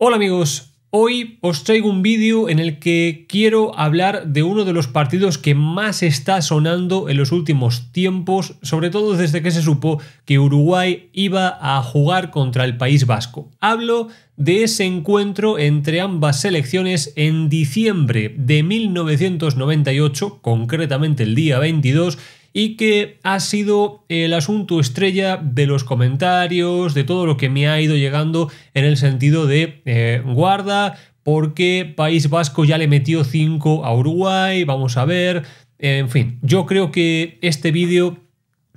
Hola amigos, hoy os traigo un vídeo en el que quiero hablar de uno de los partidos que más está sonando en los últimos tiempos, sobre todo desde que se supo que Uruguay iba a jugar contra el País Vasco. Hablo de ese encuentro entre ambas selecciones en diciembre de 1998, concretamente el día 22, y que ha sido el asunto estrella de los comentarios, de todo lo que me ha ido llegando en el sentido de eh, guarda, porque País Vasco ya le metió 5 a Uruguay, vamos a ver, en fin, yo creo que este vídeo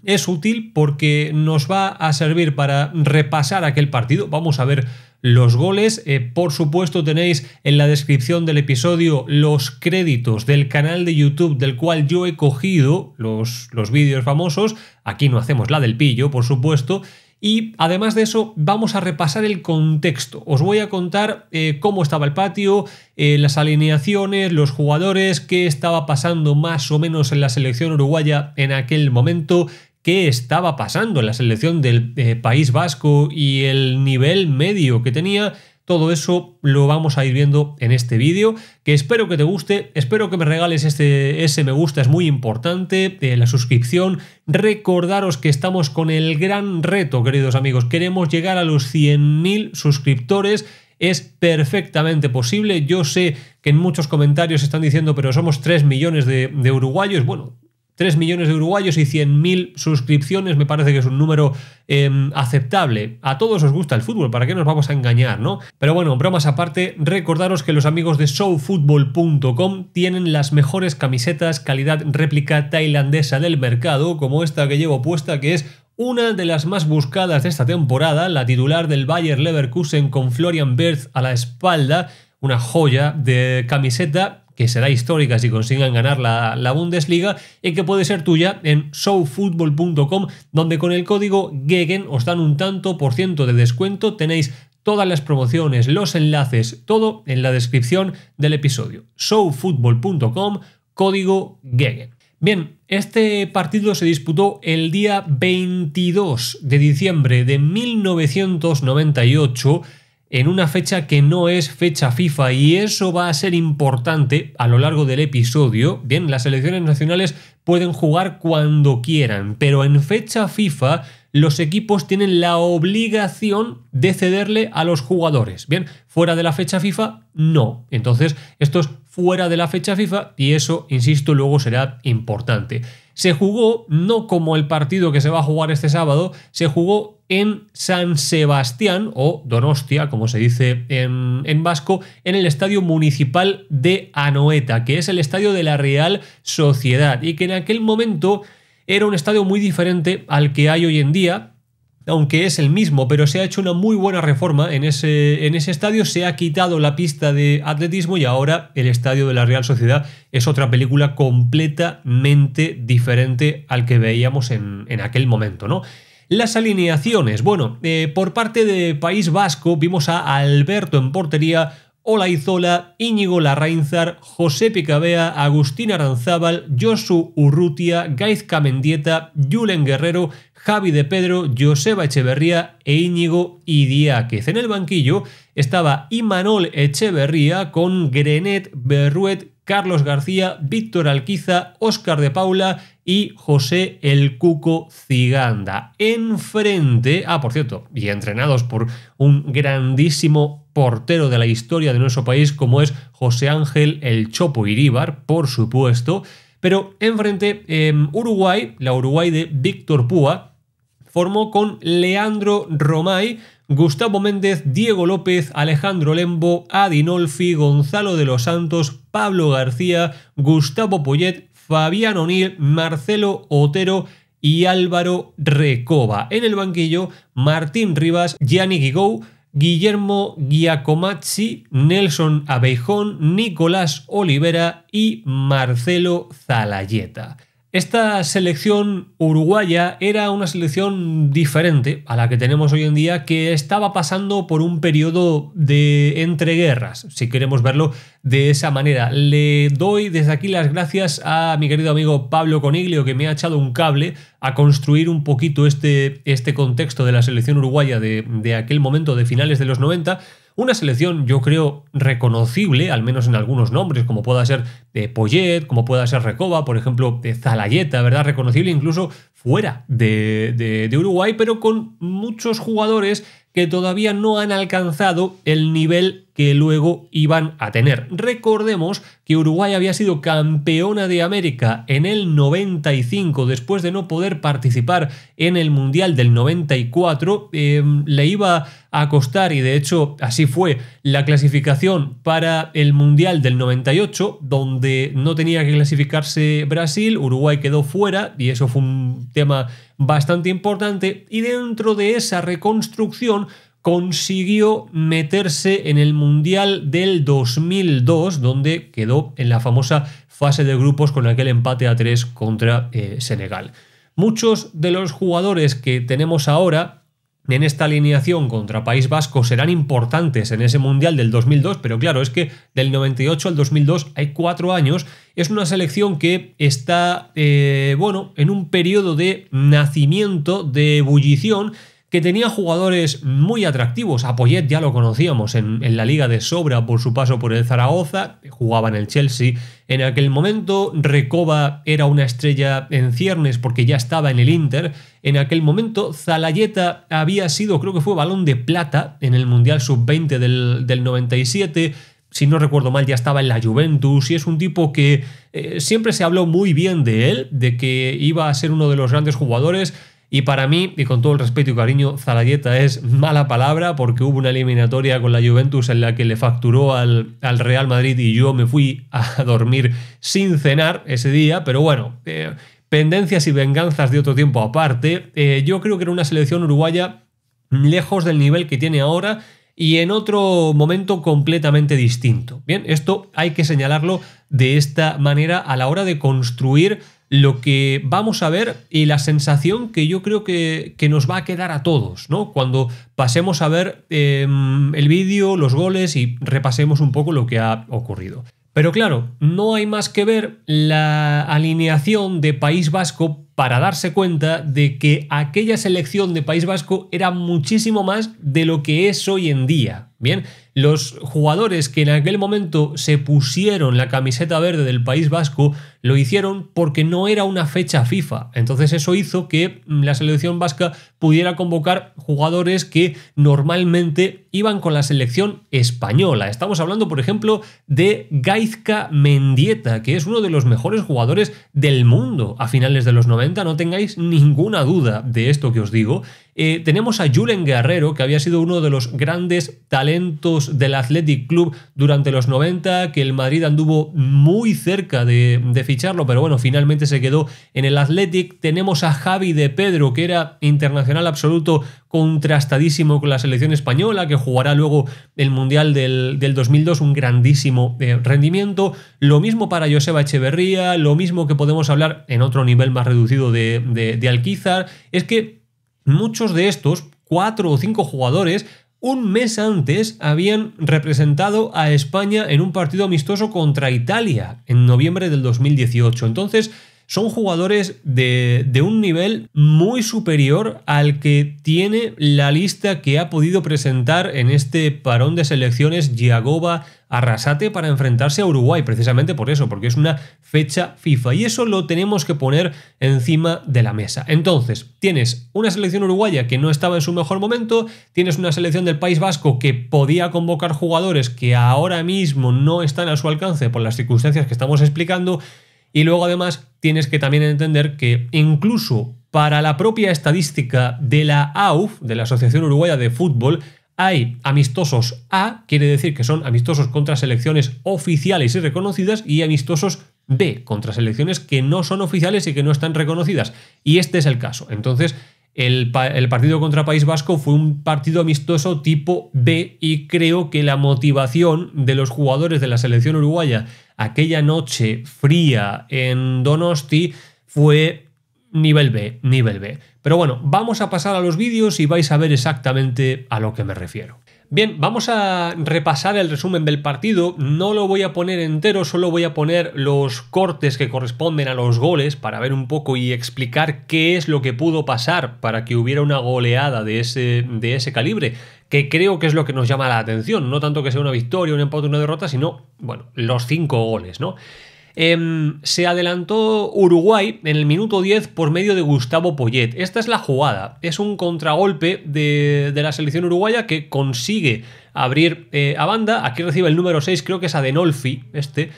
es útil porque nos va a servir para repasar aquel partido, vamos a ver los goles. Eh, por supuesto tenéis en la descripción del episodio los créditos del canal de YouTube del cual yo he cogido los, los vídeos famosos. Aquí no hacemos la del pillo, por supuesto. Y además de eso, vamos a repasar el contexto. Os voy a contar eh, cómo estaba el patio, eh, las alineaciones, los jugadores, qué estaba pasando más o menos en la selección uruguaya en aquel momento, qué estaba pasando en la selección del eh, País Vasco y el nivel medio que tenía. Todo eso lo vamos a ir viendo en este vídeo, que espero que te guste, espero que me regales este, ese me gusta, es muy importante, eh, la suscripción. Recordaros que estamos con el gran reto, queridos amigos, queremos llegar a los 100.000 suscriptores es perfectamente posible. Yo sé que en muchos comentarios están diciendo, pero somos 3 millones de, de, uruguayos. Bueno, 3 millones de uruguayos y 100.000 suscripciones me parece que es un número em, aceptable. A todos os gusta el fútbol, ¿para qué nos vamos a engañar, no? Pero bueno, bromas aparte, recordaros que los amigos de showfutbol.com tienen las mejores camisetas calidad réplica tailandesa del mercado, como esta que llevo puesta, que es una de las más buscadas de esta temporada, la titular del Bayer Leverkusen con Florian Berth a la espalda, una joya de camiseta que será histórica si consigan ganar la, Bundesliga y que puede ser tuya en showfutbol.com donde con el código GEGEN os dan un tanto por ciento de descuento, tenéis todas las promociones, los enlaces, todo en la descripción del episodio. showfutbol.com, código GEGEN. Bien, este partido se disputó el día 22 de diciembre de 1998 en una fecha que no es fecha FIFA y eso va a ser importante a lo largo del episodio. Bien, las selecciones nacionales pueden jugar cuando quieran, pero en fecha FIFA los equipos tienen la obligación de cederle a los jugadores. Bien, fuera de la fecha FIFA, no. Entonces, esto es fuera de la fecha FIFA y eso, insisto, luego será importante. Se jugó no como el partido que se va a jugar este sábado, se jugó en San Sebastián, o Donostia, como se dice en, vasco, en el Estadio Municipal de Anoeta, que es el estadio de la Real Sociedad, y que en aquel momento era un estadio muy diferente al que hay hoy en día, aunque es el mismo, pero se ha hecho una muy buena reforma en ese, en ese estadio, se ha quitado la pista de atletismo y ahora el estadio de la Real Sociedad es otra película completamente diferente al que veíamos en, en aquel momento, ¿no? Las alineaciones. Bueno, eh, por parte de País Vasco vimos a Alberto en portería, Olaizola, Íñigo Larrainzar, José Picabea, Agustín Aranzábal, Josu Urrutia, Gaizka Mendieta, Julen Guerrero, Javi de Pedro, Joseba Echeverría e Íñigo Idiáquez. En el banquillo estaba Imanol Echeverría con Grenet, Berruet, Carlos García, Víctor Alquiza, Óscar de Paula y José El Cuco Ciganda. Enfrente, ah, por cierto, y entrenados por un grandísimo portero de la historia de nuestro país como es José Ángel El Chopo Iríbar, por supuesto, pero enfrente em, Uruguay, la Uruguay de Víctor Púa, formó con Leandro Romay, Gustavo Méndez, Diego López, Alejandro Lembo, Adinolfi, Gonzalo de los Santos, Pablo García, Gustavo Poyet, Fabián O'Neill, Marcelo Otero y Álvaro Recoba. En el banquillo, Martín Rivas, Gianni Gigou, Guillermo Giacomazzi, Nelson Abeijón, Nicolás Olivera y Marcelo Zalayeta. Esta selección uruguaya era una selección diferente a la que tenemos hoy en día que estaba pasando por un periodo de entreguerras, si queremos verlo de esa manera. Le doy desde aquí las gracias a mi querido amigo Pablo Coniglio que me ha echado un cable a construir un poquito este, este contexto de la selección uruguaya de, de aquel momento de finales de los 90 una selección, yo creo, reconocible, al menos en algunos nombres, como pueda ser de eh, Poyet, como pueda ser Recoba, por ejemplo, de eh, Zalayeta, ¿verdad? Reconocible incluso fuera de, de Uruguay, pero con muchos jugadores que todavía no han alcanzado el nivel que luego iban a tener. Recordemos que Uruguay había sido campeona de América en el 95 después de no poder participar en el Mundial del 94. Em, le iba a costar y de hecho así fue la clasificación para el Mundial del 98 donde no tenía que clasificarse Brasil, Uruguay quedó fuera y eso fue un tema bastante importante y dentro de esa reconstrucción consiguió meterse en el Mundial del 2002, donde quedó en la famosa fase de grupos con aquel empate a 3 contra eh, Senegal. Muchos de los jugadores que tenemos ahora en esta alineación contra País Vasco serán importantes en ese Mundial del 2002, pero claro, es que del 98 al 2002 hay cuatro años. Es una selección que está, eh, bueno, en un periodo de nacimiento, de ebullición que tenía jugadores muy atractivos. Apoyet ya lo conocíamos en, la liga de sobra por su paso por el Zaragoza, jugaba en el Chelsea. En aquel momento Recoba era una estrella en ciernes porque ya estaba en el Inter. En aquel momento Zalayeta había sido, creo que fue balón de plata en el Mundial Sub-20 del, 97 si no recuerdo mal, ya estaba en la Juventus y es un tipo que eh, siempre se habló muy bien de él, de que iba a ser uno de los grandes jugadores. Y para mí, y con todo el respeto y cariño, Zalayeta es mala palabra porque hubo una eliminatoria con la Juventus en la que le facturó al, Real Madrid y yo me fui a dormir sin cenar ese día, pero bueno, eh, pendencias y venganzas de otro tiempo aparte, eh, yo creo que era una selección uruguaya lejos del nivel que tiene ahora y en otro momento completamente distinto. Bien, esto hay que señalarlo de esta manera a la hora de construir lo que vamos a ver y la sensación que yo creo que, nos va a quedar a todos, ¿no? Cuando pasemos a ver em, el vídeo, los goles y repasemos un poco lo que ha ocurrido. Pero claro, no hay más que ver la alineación de País Vasco para darse cuenta de que aquella selección de País Vasco era muchísimo más de lo que es hoy en día. Bien, los jugadores que en aquel momento se pusieron la camiseta verde del País Vasco lo hicieron porque no era una fecha FIFA. Entonces eso hizo que mm, la selección vasca pudiera convocar jugadores que normalmente iban con la selección española. Estamos hablando, por ejemplo, de Gaizka Mendieta, que es uno de los mejores jugadores del mundo a finales de los 90 no tengáis ninguna duda de esto que os digo eh, tenemos a Julen Guerrero, que había sido uno de los grandes talentos del Athletic Club durante los 90, que el Madrid anduvo muy cerca de, ficharlo, pero bueno, finalmente se quedó en el Athletic. Tenemos a Javi de Pedro, que era internacional absoluto contrastadísimo con la selección española, que jugará luego el Mundial del, 2002, un grandísimo eh, rendimiento. Lo mismo para Joseba Echeverría, lo mismo que podemos hablar en otro nivel más reducido de, de, de Alquizar. Es que muchos de estos, cuatro o cinco jugadores, un mes antes habían representado a España en un partido amistoso contra Italia en noviembre del 2018. Entonces, son jugadores de, un nivel muy superior al que tiene la lista que ha podido presentar en este parón de selecciones Yagoba Arrasate para enfrentarse a Uruguay, precisamente por eso, porque es una fecha FIFA y eso lo tenemos que poner encima de la mesa. Entonces, tienes una selección uruguaya que no estaba en su mejor momento, tienes una selección del País Vasco que podía convocar jugadores que ahora mismo no están a su alcance por las circunstancias que estamos explicando, y luego además tienes que también entender que incluso para la propia estadística de la AUF, de la Asociación Uruguaya de Fútbol, hay amistosos A, quiere decir que son amistosos contra selecciones oficiales y reconocidas, y amistosos B, contra selecciones que no son oficiales y que no están reconocidas. Y este es el caso. Entonces, el, partido contra País Vasco fue un partido amistoso tipo B y creo que la motivación de los jugadores de la selección uruguaya aquella noche fría en Donosti fue nivel B, nivel B. Pero bueno, vamos a pasar a los vídeos y vais a ver exactamente a lo que me refiero. Bien, vamos a repasar el resumen del partido. No lo voy a poner entero, solo voy a poner los cortes que corresponden a los goles para ver un poco y explicar qué es lo que pudo pasar para que hubiera una goleada de ese, de ese calibre, que creo que es lo que nos llama la atención. No tanto que sea una victoria, un empate, una derrota, sino, bueno, los cinco goles, ¿no? Em, se adelantó Uruguay en el minuto 10 por medio de Gustavo Poyet. Esta es la jugada. Es un contragolpe de, la selección uruguaya que consigue abrir eh, a banda. Aquí recibe el número 6, creo que es Adenolfi, este.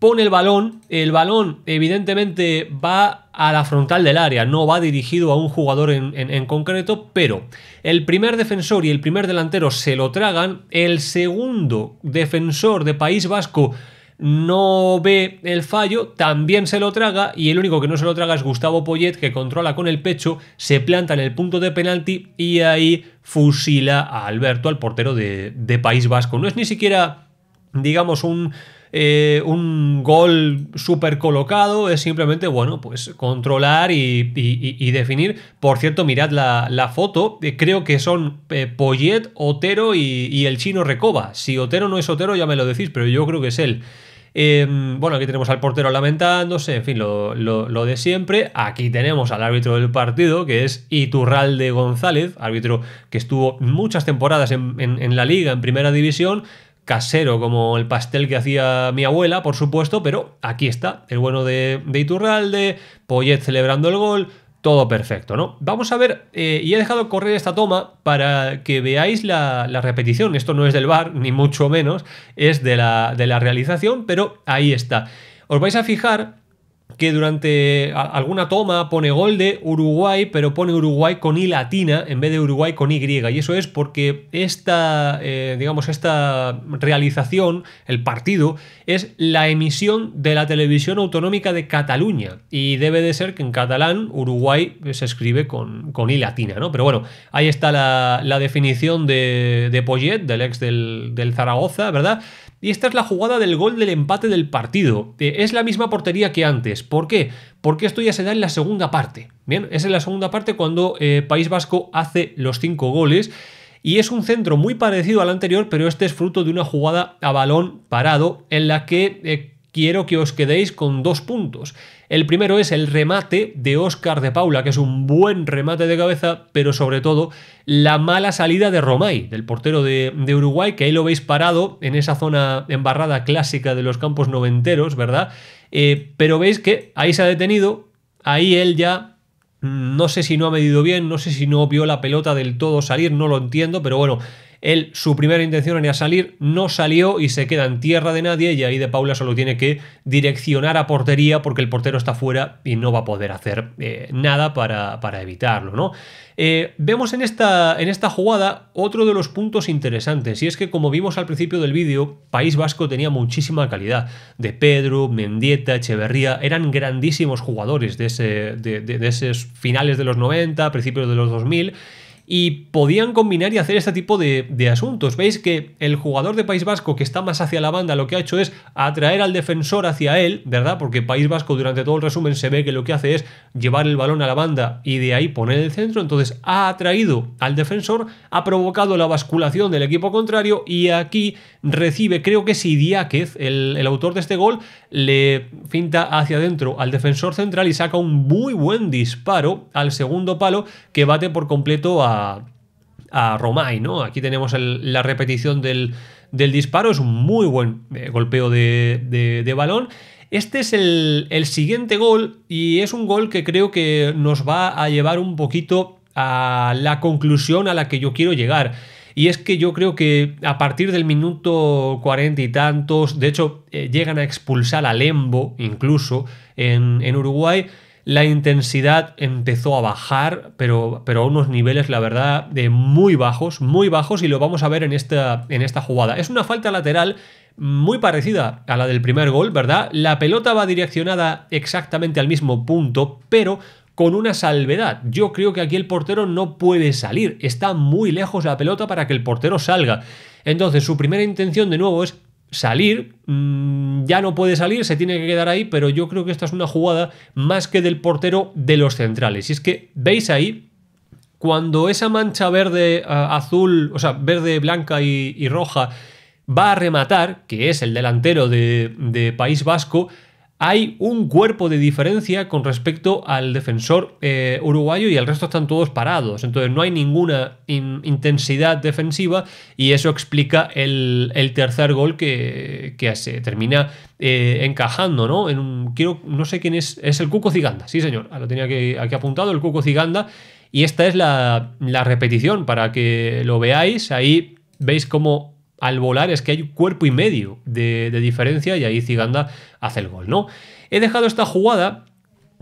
Pone el balón, el balón evidentemente va a la frontal del área, no va dirigido a un jugador en concreto, pero el primer defensor y el primer delantero se lo tragan, el segundo defensor de País Vasco no ve el fallo, también se lo traga y el único que no se lo traga es Gustavo Poyet que controla con el pecho, se planta en el punto de penalti y ahí fusila a Alberto, al portero de, País Vasco. No es ni siquiera, digamos, un... Eh, un gol súper colocado, es simplemente, bueno, pues controlar y, definir. Por cierto, mirad la, foto, eh, creo que son eh, Poyet, Otero y, y, el chino Recoba. Si Otero no es Otero, ya me lo decís, pero yo creo que es él. Em, bueno, aquí tenemos al portero lamentándose, en fin, lo, de siempre. Aquí tenemos al árbitro del partido, que es Iturralde González, árbitro que estuvo muchas temporadas en, la liga, en primera división, casero como el pastel que hacía mi abuela, por supuesto, pero aquí está, el bueno de, de Iturralde, Poyet celebrando el gol, todo perfecto, ¿no? Vamos a ver, eh, y he dejado correr esta toma para que veáis la, repetición. Esto no es del bar, ni mucho menos, es de de la realización, pero ahí está. Os vais a fijar que durante alguna toma pone gol de Uruguay, pero pone Uruguay con I latina en vez de Uruguay con Y. Y eso es porque esta, eh, digamos, esta realización, el partido, es la emisión de la televisión autonómica de Cataluña. Y debe de ser que en catalán Uruguay se escribe con, con I latina, ¿no? Pero bueno, ahí está la, definición de, de Poyet, del ex del, del Zaragoza, ¿verdad? Y esta es la jugada del gol del empate del partido. Eh, es la misma portería que antes. ¿Por qué? Porque esto ya se da en la segunda parte. Bien, es en la segunda parte cuando eh, País Vasco hace los cinco goles. Y es un centro muy parecido al anterior, pero este es fruto de una jugada a balón parado en la que eh, quiero que os quedéis con dos puntos. El primero es el remate de Oscar de Paula, que es un buen remate de cabeza, pero sobre todo la mala salida de Romay, del portero de, Uruguay, que ahí lo veis parado en esa zona embarrada clásica de los campos noventeros, ¿verdad? Eh, pero veis que ahí se ha detenido, ahí él ya mm, no sé si no ha medido bien, no sé si no vio la pelota del todo salir, no lo entiendo, pero bueno, él, su primera intención era salir, no salió y se queda en tierra de nadie y ahí de Paula solo tiene que direccionar a portería porque el portero está fuera y no va a poder hacer eh, nada para, evitarlo, ¿no? Eh, vemos en esta, en esta jugada otro de los puntos interesantes y es que como vimos al principio del vídeo, País Vasco tenía muchísima calidad. De Pedro, Mendieta, Echeverría, eran grandísimos jugadores de, ese, de esos finales de los 90, principios de los 2000 y podían combinar y hacer este tipo de, asuntos. Veis que el jugador de País Vasco que está más hacia la banda lo que ha hecho es atraer al defensor hacia él, ¿verdad? Porque País Vasco durante todo el resumen se ve que lo que hace es llevar el balón a la banda y de ahí poner el centro, entonces ha atraído al defensor, ha provocado la basculación del equipo contrario y aquí recibe, creo que es Idiáquez, el, el autor de este gol, le finta hacia adentro al defensor central y saca un muy buen disparo al segundo palo que bate por completo a a, Romay, ¿no? Aquí tenemos la repetición del, disparo, es un muy buen eh, golpeo de, balón. Este es el, siguiente gol y es un gol que creo que nos va a llevar un poquito a la conclusión a la que yo quiero llegar. Y es que yo creo que a partir del minuto cuarenta y tantos, de hecho, eh, llegan a expulsar a Lembo incluso en, en Uruguay. La intensidad empezó a bajar, pero, pero a unos niveles, la verdad, de muy bajos, muy bajos, y lo vamos a ver en esta, en esta jugada. Es una falta lateral muy parecida a la del primer gol, ¿verdad? La pelota va direccionada exactamente al mismo punto, pero con una salvedad. Yo creo que aquí el portero no puede salir. Está muy lejos la pelota para que el portero salga. Entonces su primera intención de nuevo es salir, mm, ya no puede salir, se tiene que quedar ahí, pero yo creo que esta es una jugada más que del portero de los centrales. Y es que veis ahí, cuando esa mancha verde, azul, o sea, verde, blanca y, roja, va a rematar, que es el delantero de, de País Vasco, hay un cuerpo de diferencia con respecto al defensor eh, uruguayo y el resto están todos parados. Entonces no hay ninguna intensidad defensiva y eso explica el, tercer gol que, se termina eh, encajando, ¿no? quiero, no sé quién es, es el Cuco Ciganda, sí señor, lo tenía aquí, apuntado, el Cuco Ciganda. Y esta es la repetición para que lo veáis. Ahí veis cómo al volar es que hay cuerpo y medio de, diferencia y ahí Ziganda hace el gol, ¿no? He dejado esta jugada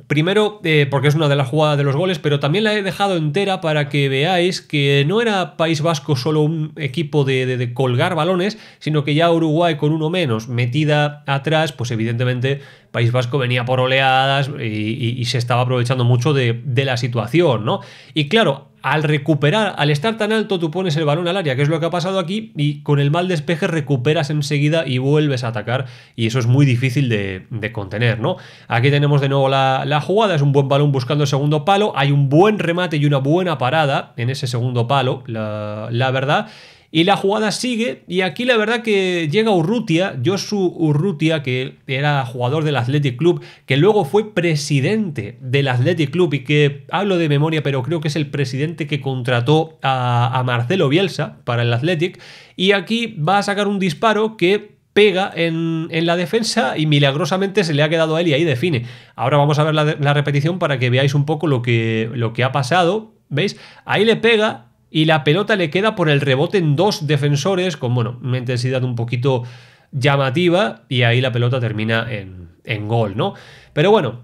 Primero, eh, porque es una de las jugadas de los goles, pero también la he dejado entera para que veáis que no era País Vasco solo un equipo de colgar balones, sino que ya Uruguay con uno menos metida atrás, pues evidentemente País Vasco venía por oleadas y, se estaba aprovechando mucho de, la situación, ¿no? Y claro, al recuperar, al estar tan alto, tú pones el balón al área, que es lo que ha pasado aquí, y con el mal despeje recuperas enseguida y vuelves a atacar, y eso es muy difícil de, contener, ¿no? Aquí tenemos de nuevo la, jugada, es un buen balón buscando el segundo palo, hay un buen remate y una buena parada en ese segundo palo, la verdad, y la jugada sigue y aquí la verdad que llega Urrutia, Josu Urrutia, que era jugador del Athletic Club, que luego fue presidente del Athletic Club y que hablo de memoria, pero creo que es el presidente que contrató a, Marcelo Bielsa para el Athletic. Y aquí va a sacar un disparo que pega en, la defensa y milagrosamente se le ha quedado a él y ahí define. Ahora vamos a ver la, repetición para que veáis un poco lo que, lo que ha pasado. ¿Veis? Ahí le pega y la pelota le queda por el rebote en dos defensores con bueno, una intensidad un poquito llamativa y ahí la pelota termina en, gol, ¿no? Pero bueno,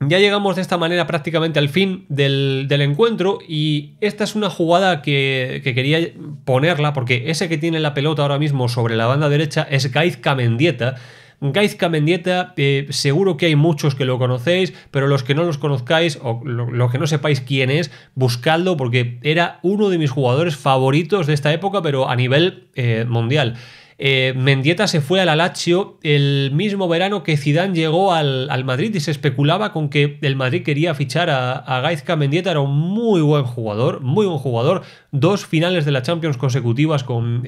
ya llegamos de esta manera prácticamente al fin del, encuentro y esta es una jugada que, que, quería ponerla porque ese que tiene la pelota ahora mismo sobre la banda derecha es Gaiz Camendieta Gaizka Mendieta, eh, seguro que hay muchos que lo conocéis, pero los que no los conozcáis o los que no sepáis quién es, buscadlo porque era uno de mis jugadores favoritos de esta época, pero a nivel eh, mundial. Eh, Mendieta se fue al lazio el mismo verano que Zidane llegó al, Madrid y se especulaba con que el Madrid quería fichar a, Gaizka. Mendieta era un muy buen jugador, muy buen jugador. Dos finales de la Champions consecutivas con,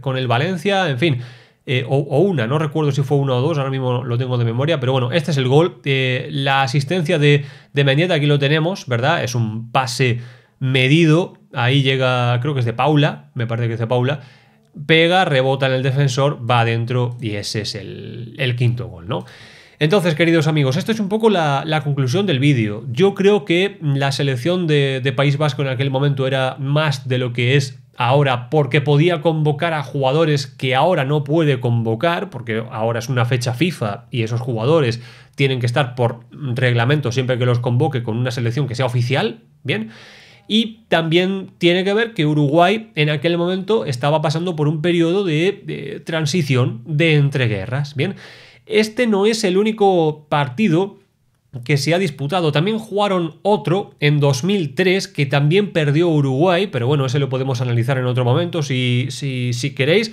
con el Valencia, en fin. Eh, o, una, no recuerdo si fue una o dos, ahora mismo lo tengo de memoria, pero bueno, este es el gol. Eh, la asistencia de, de aquí lo tenemos, ¿verdad? Es un pase medido, ahí llega, creo que es de Paula, me parece que es de Paula, pega, rebota en el defensor, va adentro y ese es el, quinto gol, ¿no? Entonces, queridos amigos, esto es un poco la, conclusión del vídeo. Yo creo que la selección de, de País Vasco en aquel momento era más de lo que es ahora porque podía convocar a jugadores que ahora no puede convocar, porque ahora es una fecha FIFA y esos jugadores tienen que estar por reglamento siempre que los convoque con una selección que sea oficial, ¿bien? Y también tiene que ver que Uruguay en aquel momento estaba pasando por un periodo de, transición de entreguerras, ¿bien? Este no es el único partido que se ha disputado. También jugaron otro en 2003 que también perdió Uruguay, pero bueno, ese lo podemos analizar en otro momento si, si, si queréis.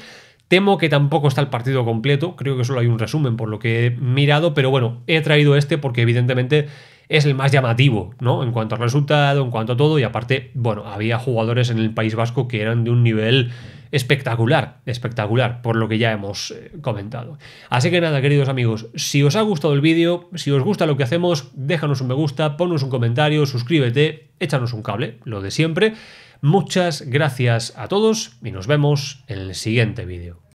Temo que tampoco está el partido completo, creo que solo hay un resumen por lo que he mirado, pero bueno, he traído este porque evidentemente es el más llamativo, ¿no? En cuanto al resultado, en cuanto a todo, y aparte, bueno, había jugadores en el País Vasco que eran de un nivel espectacular, espectacular, por lo que ya hemos eh, comentado. Así que nada, queridos amigos, si os ha gustado el vídeo, si os gusta lo que hacemos, déjanos un me gusta, ponnos un comentario, suscríbete, échanos un cable, lo de siempre. Muchas gracias a todos y nos vemos en el siguiente vídeo.